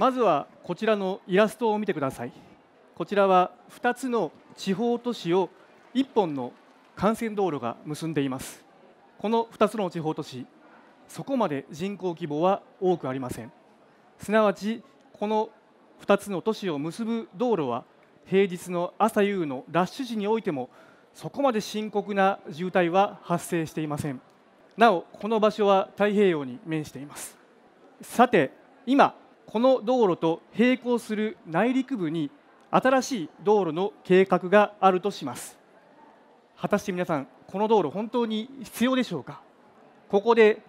まずはこちらのイラストを見てくださいこちらは2つの地方都市を1本の幹線道路が結んでいますこの2つの地方都市そこまで人口規模は多くありませんすなわちこの2つの都市を結ぶ道路は平日の朝夕のラッシュ時においてもそこまで深刻な渋滞は発生していませんなおこの場所は太平洋に面していますさて今この道路と並行する内陸部に新しい道路の計画があるとします果たして皆さんこの道路本当に必要でしょうかここで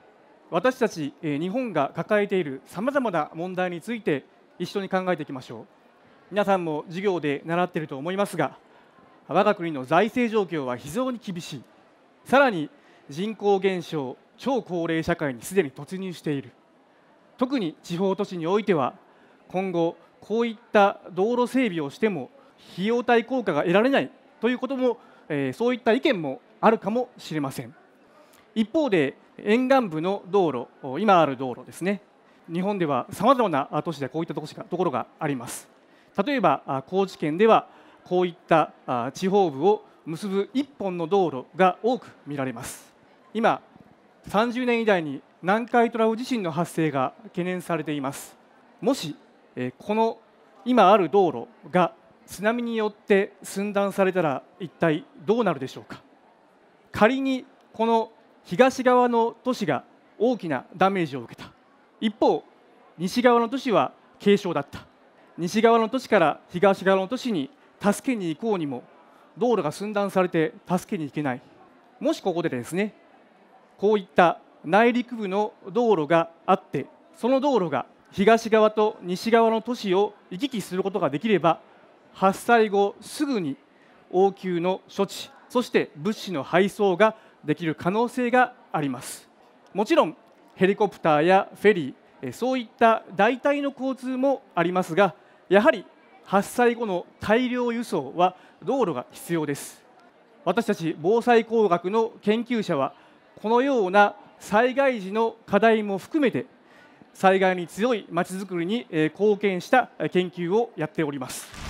私たち日本が抱えているさまざまな問題について一緒に考えていきましょう皆さんも授業で習っていると思いますが我が国の財政状況は非常に厳しいさらに人口減少超高齢社会にすでに突入している特に地方都市においては今後こういった道路整備をしても費用対効果が得られないということも、えー、そういった意見もあるかもしれません一方で沿岸部の道路今ある道路ですね日本ではさまざまな都市でこういったところがあります例えば高知県ではこういった地方部を結ぶ1本の道路が多く見られます今30年以内に南海トラフ地震の発生が懸念されていますもし、えこの今ある道路が津波によって寸断されたら一体どうなるでしょうか仮にこの東側の都市が大きなダメージを受けた一方西側の都市は軽傷だった西側の都市から東側の都市に助けに行こうにも道路が寸断されて助けに行けないもしここでですねこういった内陸部の道路があってその道路が東側と西側の都市を行き来することができれば発災後すぐに応急の処置そして物資の配送ができる可能性がありますもちろんヘリコプターやフェリーそういった代替の交通もありますがやはり発災後の大量輸送は道路が必要です私たち防災工学の研究者はこのような災害時の課題も含めて災害に強いまちづくりに貢献した研究をやっております。